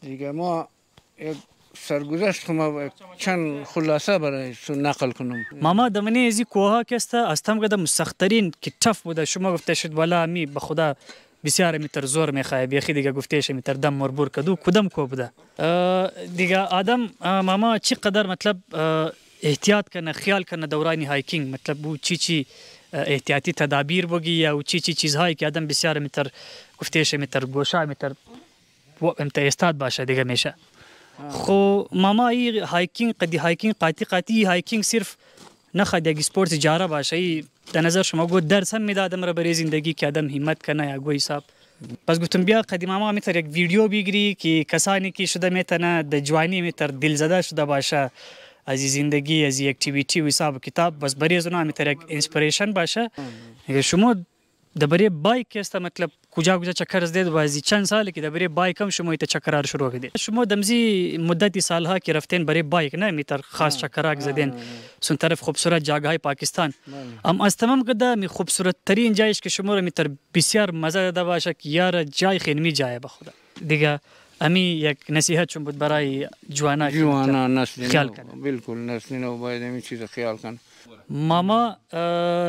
دیگه ما یک سرگذشت کنم چند خلاصه برایشون نقل کنم ماما دمنی ازی کوها کسته از تم قدم سختترین که تف بوده شما گفته شد بالا می به خدا بسیار می تر زور می خواهی بیخی دیگه گفته شد می تر دم مربور کدو کدام کو بوده دیگه آدم ماما چی قدر مطلب احتیاط کنه خیال کنه دوران هایکینگ مطلب او چی چی احتیاطی تدابیر بگی یا او چی چی چیزهایی که آدم بسیار می تر گفته شد می تر گوشه می تر امتیازات باشه دیگه میشه خو ماما ای هایکینگ قدی هایکینگ قاطی قاطی هایکینگ صرف نخه دیگه سپورت جاره باشه ای به نظر شما گو درس هم میداد امر برای زندگی که آدم همت کنه یا گو حساب پس گفتم بیا قدی ماما می تر یک ویدیو بگیری که کسانی که شده میتنه د جوانی می تر دل زده شده باشه از زندگی از اکتیویتی و حساب کتاب بس برای زنا می تر یک انسپیریشن باشه شما Dabare bay kesta matlab kucak kucak çakar azde bazi çan saal ki dabare bay kam şumo ite çakar ar şuru gide. Şumo damzi muddati saal ha ki raften bare bay na mitar khas çakarak zeden. Sun taraf khubsurat jagah hai Pakistan. Am az tamam kada mi khubsurat tarin jayish ki şumo mitar bisyar maza da başa ki yara jay khinmi jaye ba khuda. Diga امی یک نصیحت چون بود برای جوانا جوانا نسل نو بالکل نسل نو باید همین چیز خیال کنه ماما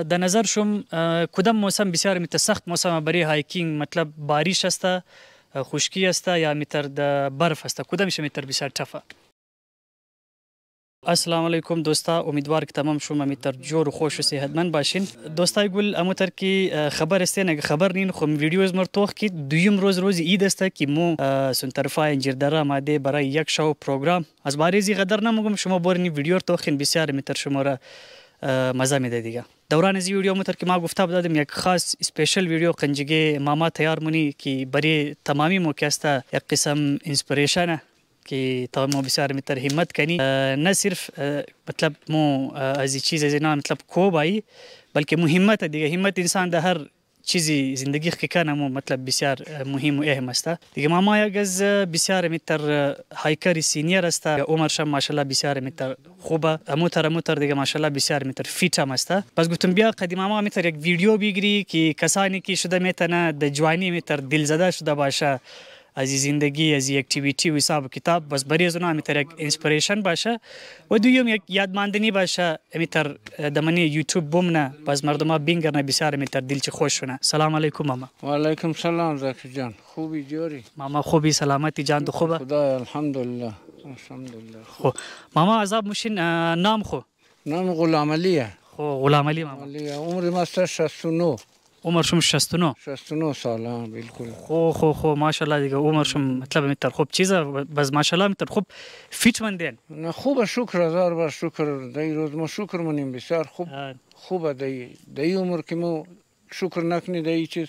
در نظر شم کدام موسم بسیار میت سخت موسم برای هایکینگ مطلب باریش است خشکی است یا میتر د برف است کدامش میتر بسیار ټفه السلام علیکم دوستا امیدوار که تمام شما میتر جور و خوش و صحتمند باشین دوستای گل اموتر کی خبر است نه خبر نین خو ویدیوز مر توخ کی دویم روز روز عید است کی مو سن طرفا انجیر دره ماده برای یک شو پروگرام از باریزی قدر نمگم شما برنی ویدیو توخین بسیار میتر شما را مزه میده دیگه دوران از ویدیو متر که ما گفته بودم یک خاص اسپیشل ویدیو قنجگی ماما تیار مونی که برای تمامی موکست یک قسم انسپریشنه که تمام بسیار میتر همت کنی نه صرف مطلب مو از چیز از نه مطلب کو بایی بلکې مو همت دیگه همت انسان د هر چیزی زندگی که نمو مطلب بسیار مهم و اهم است دیگه ما یگز بسیار میتر هایکر سینیر است عمر شم ماشاءالله بسیار میتر خوبه امو تر امو تر دیگه ماشاءالله بسیار میتر فیت هم است پس گفتم بیا قدیما ما میتر یک ویدیو بگیری که کسانی که شده میتنه د جوانی میتر دلزده شده باشه از زندگی از اکتیویتی و حساب کتاب بس برای زنا میتر یک انسپریشن باشه و دویم یک یادماندنی باشه میتر دمنی یوتیوب بمنه بس مردم بینگرنه بسیار میتر دلچ خوش شونه سلام علیکم ماما و علیکم سلام زکی جان خوبی جوری ماما خوبی سلامتی جان تو خوبه خدای الحمدلله الحمدلله خو ماما عذاب مشین نام خو نام غلام علیه خو غلام علی ماما عمر ما 69 عمر شم 69 69 ساله بالکل خو خو خو ماشاءالله دیگه عمر شم مطلب می تر خوب چیزه بس ماشاءالله می تر خوب فیت مندین نه خوب شکر هزار بار شکر دی روز ما شکر منیم بسیار خوب خوب دی دی عمر که ما شکر نکنی دی چیز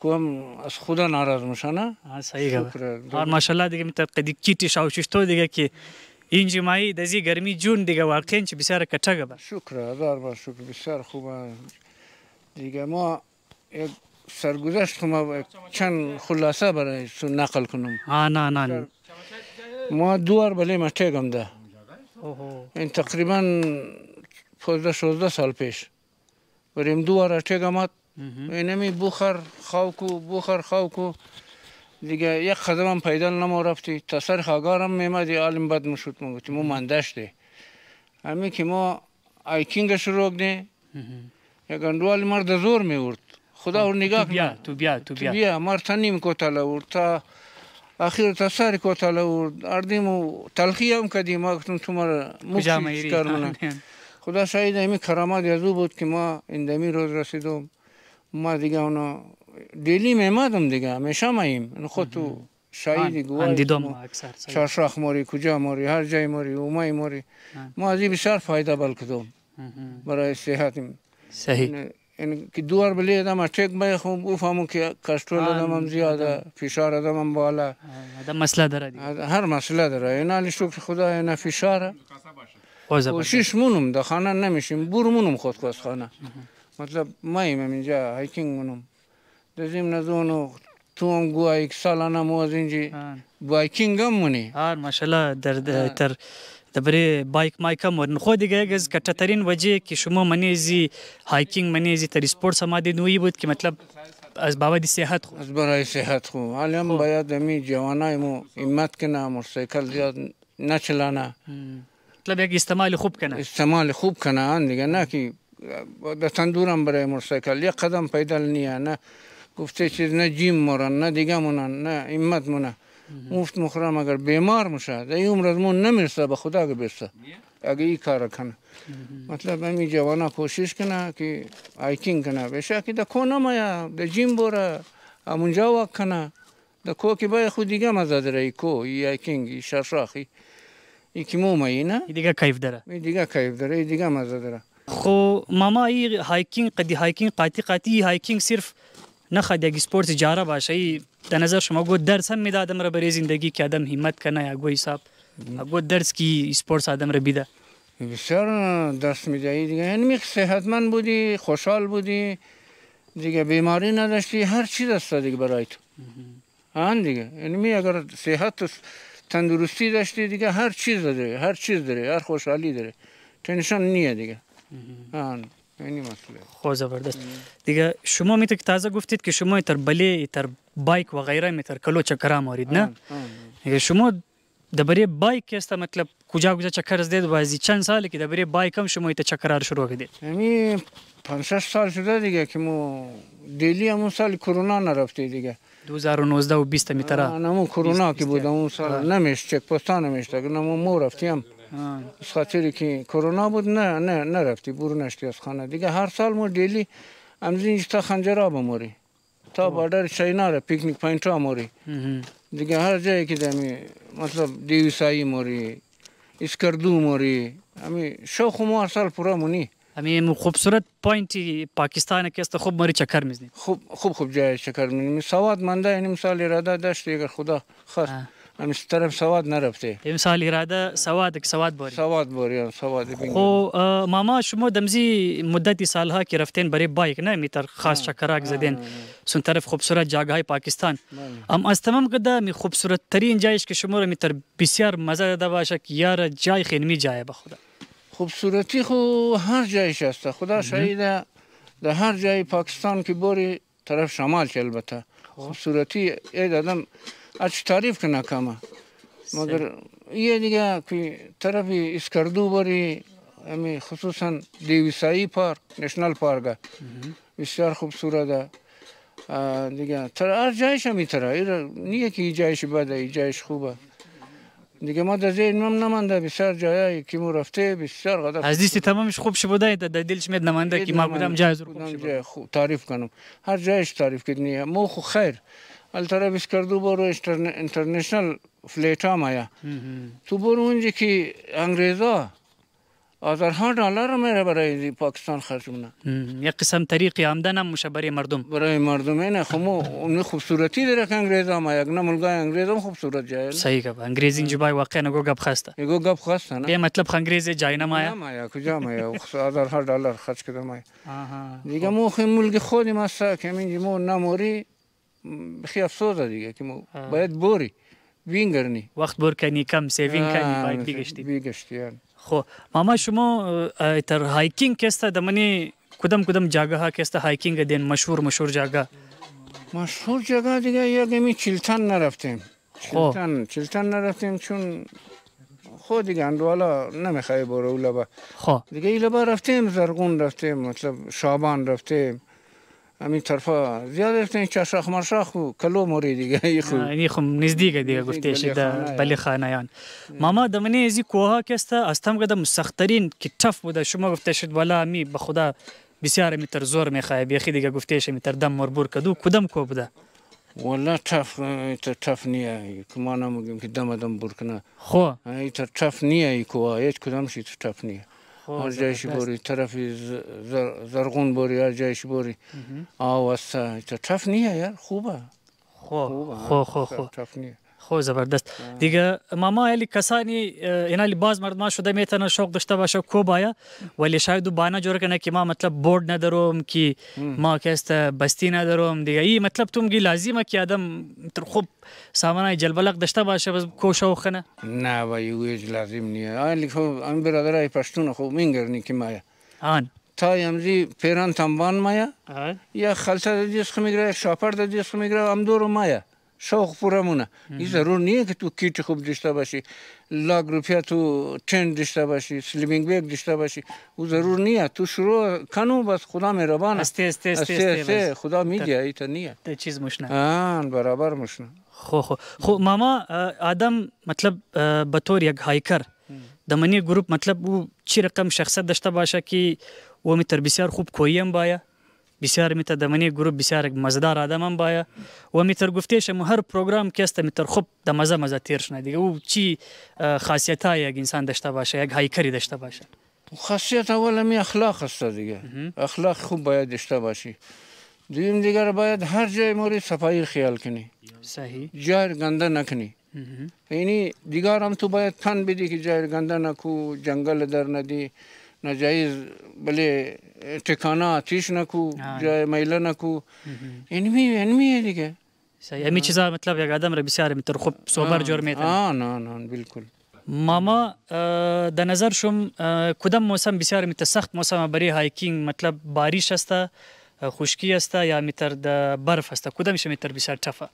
کوم از خدا ناراض مشانه ها صحیح گفت اور ماشاءالله دیگه می تر قدی کیتی شاو ششتو دیگه که انجمایی دزی گرمی جون دیگه واقعا چې بسیار کټګه به شکر هزار بار شکر بسیار خوبه دیگه ما یک سرگذشت ما چند خلاصه برای تو نقل کنم آه نه نه ما دوار بلی ما تگم ده این تقریبا 15 16 سال پیش بریم دوار تگم اینمی بخار خاوکو بخار خاوکو دیگه یک قدم پیدا نما رفتی تا سر خاگارم میمدی عالم بد مشد ما گفتیم همین که ما آیکینگ شروع کنیم یا گندوال مرد زور می ورد خدا اور نگاه تو بیا تو بیا تو بیا, تو بیا. مرتا نیم کتله ورد تا اخیر تا سر کتله ورد اردیم و تلخی هم کدیم ما کتون تو مر مکشی کار منه خدا شاید همی کرامت یزو بود که ما این دمی روز رسیدم ما دیگه اونا دیلی میمادم دیگه همیشه ماییم خود تو شاهدی گواه چارشاخ ماری کجا ماری هر جای ماری اومای ماری ما از این بسیار فایده بل کدوم برای صحتیم صحیح یعنی که دو بار بلی آدم چک میخوام او فهمو که کشتول آدم هم زیاده فشار آدم هم بالا آدم مسئله داره دیگه هر مسئله داره اینا علی شکر خدا اینا فشاره کوشش مونم در خانه نمیشیم برمونم خود از خانه مطلب ما ایم اینجا هایکینگ مونم در ضمن زونو تو هم گوه یک سالانه مو از اینجا بایکینگ هم مونی آر ماشاءالله در تر دبره بایک مایکم ورن خو دیگه گز کټترین وجه که شما منیزی هایکینگ منیزی تری سپورت سماده نوی بود که مطلب از بابت صحت خو از برای صحت خو علم باید می جوانای مو همت کنه موتورسیکل زیاد نچلانه مطلب یک استعمال خوب کنه استعمال خوب کنه دیگه نه که د تندورم برای موتورسیکل یک قدم پیدل نیه نه گفته چیز نه جیم مورن نه دیگه مونن نه همت مونن گفت مخرم اگر بیمار میشه در این عمر از ما نمیرسه به خدا اگه برسه اگه این کار کنه مطلب همی جوانا کوشش کنه که هایکینگ کنه بشه که در کوه نمایه در جیم بره همونجا واک کنه در کوه که باید خود دیگه مزه داره ای کوه ای هایکینگ ای شرشاخی ای که مومه نه دیگه کیف داره دیگه کیف داره دیگه مزه داره خو ماما ای هایکینگ قدی هایکینگ قاطی قاطی هایکینگ صرف نخواد یک سپورت جاره باشه ای به نظر شما گو درس هم میده آدم را برای زندگی که آدم همت کنه یا گو حساب گو درس کی سپورت آدم را بیده بسیار درس میدهی دیگه یعنی صحتمند بودی خوشحال بودی دیگه بیماری نداشتی هر چیز هست برای تو آن دیگه یعنی اگر صحت تندرستی داشتی دیگه هر چیز داره هر چیز داره هر خوشحالی داره تنشان نیه دیگه آن این زبردست دیگه شما میته که تازه گفتید که شما تر بلی تر بایک و غیره میتر کلو چکر مارید نه دیگه شما دبری بایک است مطلب کجا کجا چکر دید و از چند کی که دبری بایک هم شما ایت چکرار شروع کردید می یعنی 5 سال شده دیگه که مو دیلی هم سال کرونا نرفته دیگه 2019 و 20 میتره نه مو کرونا که بود اون سال نمیش چک پستا نمیش نه مو رفتیم از خاطری که کرونا بود نه نه نرفتی برو نشتی از خانه دیگه هر سال ما دیلی امزین تا خنجرا بموری تا بادر چاینا را پیکنیک پاینت را موری دیگه هر جایی که دمی مطلب دیویسایی موری اسکردو موری امی شوخ ما هر سال پورا مونی امی خوبصورت پوینتی پاکستان که است خوب مری چکر میزنی خوب خوب خوب جای چکر میزنی سواد منده یعنی مثال اراده داشت اگر خدا خواست ان طرف سواد نه رفته امسال اراده سوادک سواد بوری سواد بوری سواد بینگ خو ماما شما دمزی مدتی سالها که رفتن برای بایک نه میتر خاص چکراک زدن سون طرف خوبصورت جاگهای پاکستان ام از تمام قدا می خوبصورت ترین جایش که شما رو میتر بسیار مزه ده باشه که یار جای خنمی جای به خدا خوبصورتی خو هر جایش هست خدا شهیده در هر جای پاکستان که بوری طرف شمال که البته خوبصورتی ای دادم دا از تعریف که نکمه مگر یه دیگه که طرف اسکردو بری امی خصوصا دیویسایی پارک نشنال پارک بسیار خوبصورت ده دیگه تر هر جایش همی تره نیه که ای جایش بده ای جایش خوبه دیگه ما در زیر نم نمانده بسیار جایی که مو رفته بسیار قدر از دیستی تمامش خوب شده بوده در دلش مید نمانده که ما بودم جای زور خوب شده تعریف کنم هر جایش تعریف کردنیه مو خو خیر Altara biz Karduboro international fletamaya. تو برو اونجا که انگریزا هزارها دلار میره برای پاکستان خرج مونه یک قسم طریق آمدن هم مشه برای مردم برای مردم نه خمو اون خوب صورتی داره که انگریزا ما یک نه ملګا انگریزا خوب صورت جای صحیح گپ انگریزی جبای واقعا نگو گپ خواسته یگو گپ خواسته نه به مطلب انگریزی جای نه ما یا ما یا کجا ما یا هزارها دلار خرج کردم ما دیگه مو خو ملک خودی ما سا که من مو نموری خیلی افسوزه دیگه که باید بوری بینگرنی وقت بر کنی کم سیوینگ کنی باید بیگشتی بیگشتی خب، ماما شما تر هایکینگ کیسته دمنی کدام کدام جاگه ها کسته هایکینگ دین مشهور مشهور جاگه مشهور جاگه دیگه یه می چیلتان نرفتیم خب. چیلتان چیلتان نرفتیم چون خود خب دیگه اندوالا نمیخوای برو لبا خب دیگه با رفتیم زرگون رفتیم مطلب شابان رفتیم همین طرفا زیاد رفتیم چشاخ مرشاخ و کلو موری دیگه ای خو یعنی خو نزدیک دیگه گفته شده در بلی خانایان ماما دمنی ازی کوها کسته استم قدم سختترین که تف بوده شما گفته شد والا می به خدا بسیار می تر زور می خای بیخی دیگه گفته شد می تر دم مربور کدو کدام کو بوده والا تف ایتر تف نیه کما نمیگم که دم دم بور کنه خو ایتر تف نیه کوها هیچ کدام شی تف نیه آنجا جایش باری طرف زرغون بوری از جایش بوری آه وستا تف نیه یار خوبه خوب خوب خوب Ho zeberdest. Diye mama eli kasani inali baz mardma şuda metana şok dışta başa kobaya ولی şayet du bana jor kana ki ma matlab board na darom ki ma keste basti na darom diye yi matlab tum gi lazima ki adam tr khub samana jalbalak dışta başa bas koşa okhana. Na va yuj lazim niye. Ali khub am biradara pashtun khub mingerni ki maya. An. تا یمزی پیران تنبان مایا یا خلطه دیست خمیگره شاپر دیست خمیگره ام دورو مایا شوق پورمونه این ضرور نیه که تو کیت خوب داشته باشی لا گروپیا تو تند داشته باشی سلیمینگ بیگ داشته باشی او ضرور نیه تو شروع کنو بس خدا مهربانه است است است است خدا میگه ایتا نیه ته چیز مشنه آن برابر مشنه خو خو خو ماما آدم مطلب به طور یک هایکر د منی گروپ مطلب او چی رقم شخصیت داشته باشه که و می تر بسیار خوب کویم باید Bisiyar mitedemeni grup bisiyarek mezdar adamım baya. Ve mitir gufteşem her program keste mitir xub da meze meze tırşne diye. O çi xasiyeta yek insan deşte başa yek haykari deşte başa. خاصیت اول می اخلاق است دیگه اخلاق خوب باید داشته باشی دویم دیگر باید هر جای مورد صفایی خیال کنی صحیح جای گنده نکنی یعنی دیگر هم تو باید تن بدی که جای گنده نکو جنگل در ندی ناجایز بله تکانه آتیش نکو جای میله نکو اینمی اینمی دیگه همین چیزا مطلب یک آدم را بسیار میتر خوب صبر جور میتن آن آن آن بالکل ماما د نظر شم کدام موسم بسیار میتر سخت موسم برای هایکینگ مطلب باریش است خشکی است یا میتر د برف است کدامش میتر بسیار ټفه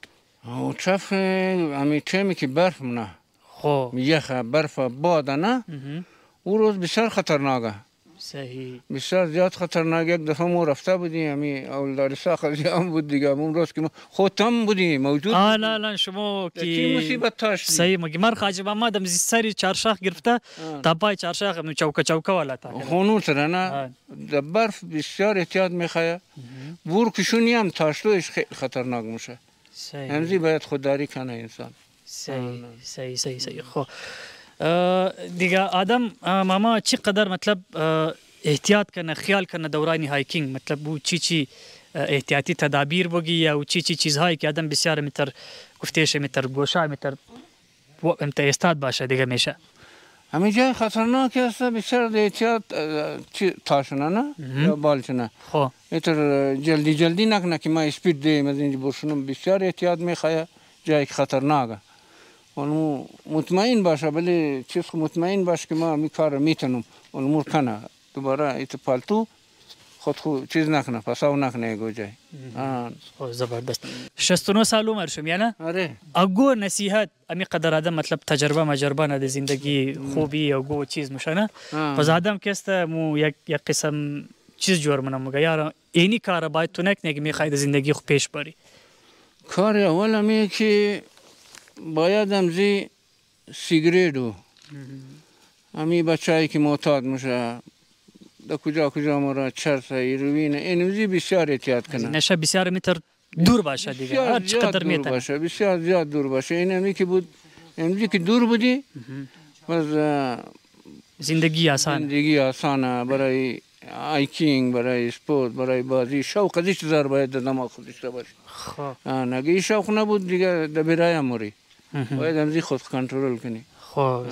او ټفه همین ټیمی که برف نه خو یخه برف باد نه او روز بسیار خطرناکه صحیح بسیار زیاد خطرناکه یک دفعه ما رفته بودیم همی یعنی اولدار ساخت هم بود دیگه اون روز که ما خودم بودیم موجود آن الان شما که مصیبت تاش صحیح مگه مر خاجب ما دم زی سری چارشاخ گرفته تا پای چارشاخ نو یعنی چوکا چوکا والا تا خونو نه د برف بسیار احتیاط میخواه بور کشونی هم تاشتوش خیلی خطرناک میشه صحیح همزی باید خودداری کنه انسان صحیح صحیح صحیح خب دیگه آدم ماما چی قدر مطلب احتیاط کنه خیال کنه دوران هایکینگ مطلب بو چی چی احتیاطی تدابیر بگی یا چی چی چیزهایی که آدم بسیار متر گفتهش متر گوشه متر وقت استاد باشه دیگه میشه همه جای خطرناک است بسیار احتیاط تاشونه نه یا بالشونه خب اتر جلدی جلدی نکنه که ما اسپید دیم از اینجا برشونم بسیار احتیاط میخواه جایی که خطرناکه اونمو مطمئن باشه ولی چیز مطمئن باش که ما می کار میتونم اونمو کنه دوباره ایت پالتو خود خو چیز نکنه پساو نکنه گوجای خب زبردست 69 سال عمر شم یانه آره اگو نصیحت امی قدر آدم مطلب تجربه مجربه نه د زندگی خوبی اگو چیز مشانه پس آدم کسته مو یک یک قسم چیز جور منم مگه یارا اینی کار باید تو نکنه که میخوای زندگی خو پیش بری کار اول همیه که باید زی سیگریت و همی بچه که معتاد میشه در کجا کجا ما را چرس ایروین اینمزی بسیار احتیاط کنه نشه بسیار متر دور باشه دیگه بسیار چقدر دور باشه بسیار زیاد دور باشه این همی که بود امروزی که دور بودی باز زندگی آسان زندگی آسانه برای آیکینگ برای سپورت برای بازی شوق ازیش زار باید در خودش باشه خب نگه این شوق نبود دیگه در برای موری باید همزی خود کنترل کنی خب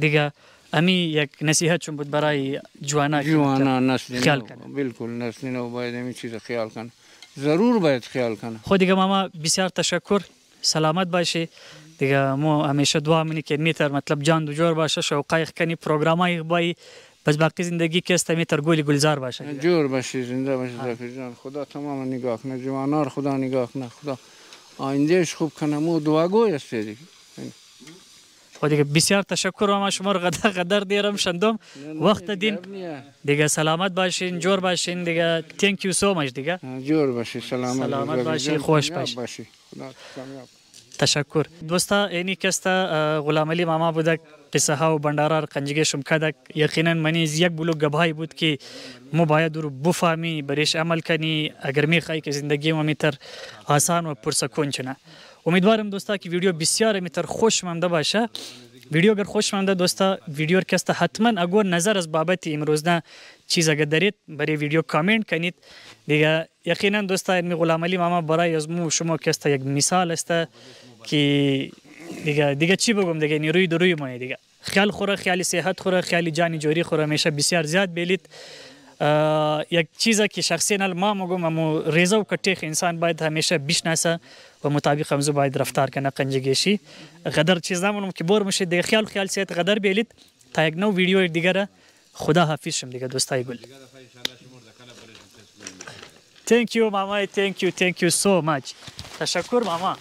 دیگه امی یک نصیحت چون بود برای جوانا جوانا نسل خیال کنه بالکل نسل نو باید همین چیز خیال کنه ضرور باید خیال کنه خود دیگه ماما بسیار تشکر سلامت باشی دیگه مو همیشه دعا منی که میتر مطلب جان دو جور باشه شوقایخ کنی پروگرامای بایی بس باقی زندگی که است میتر گل گلزار باشه جور باشی زنده باشی زکر جان خدا تمام نگاه کنه جوانار خدا نگاه کنه خدا آیندهش خوب کنم و دعاگوی است خب دیگه بسیار تشکر ما شما رو قدر قدر دیرم شندم وقت دین دیگه سلامت باشین جور باشین دیگه تینکیو سو مچ دیگه جور باشی سلامت سلامت باشی خوش باشی خدا تشکر دوستا اینی کستا غلام علی ماما بودک قصه ها و بندارار قنجگه شمکدک یقینا منیز یک بلو گبهایی بود که مو باید رو بفهمی برش عمل کنی اگر میخوای که زندگی ما میتر آسان و پرسکون چنه امیدوارم دوستا که ویدیو بسیار میتر خوش ممده باشه ویدیو اگر خوش مانده دوستا ویدیو کسته حتما اگر نظر از بابت امروز نه çiza gederit, beri video comment kanit. Diye yakinen dosta mi Gulam Ali mama bara yazmu şuma kesta yak misal este ki diye diye çi bugum diye niruy duruy mane diye. خیال خوره خیال صحت خوره خیال جان جوری خوره همیشه بسیار زیاد بیلید یک چیزه که شخصی نل ما مگم امو ریزه و کتیخ انسان باید همیشه بشناسه و مطابق همزو باید رفتار کنه قنجگیشی غدر چیز نمونم که بور مشه دیگه خیال خیال صحت غدر بیلید تا یک نو ویدیو دیگره خدا حافظ شم دیگه دوستای گل Thank you ماما thank you thank you so much تشکر ماما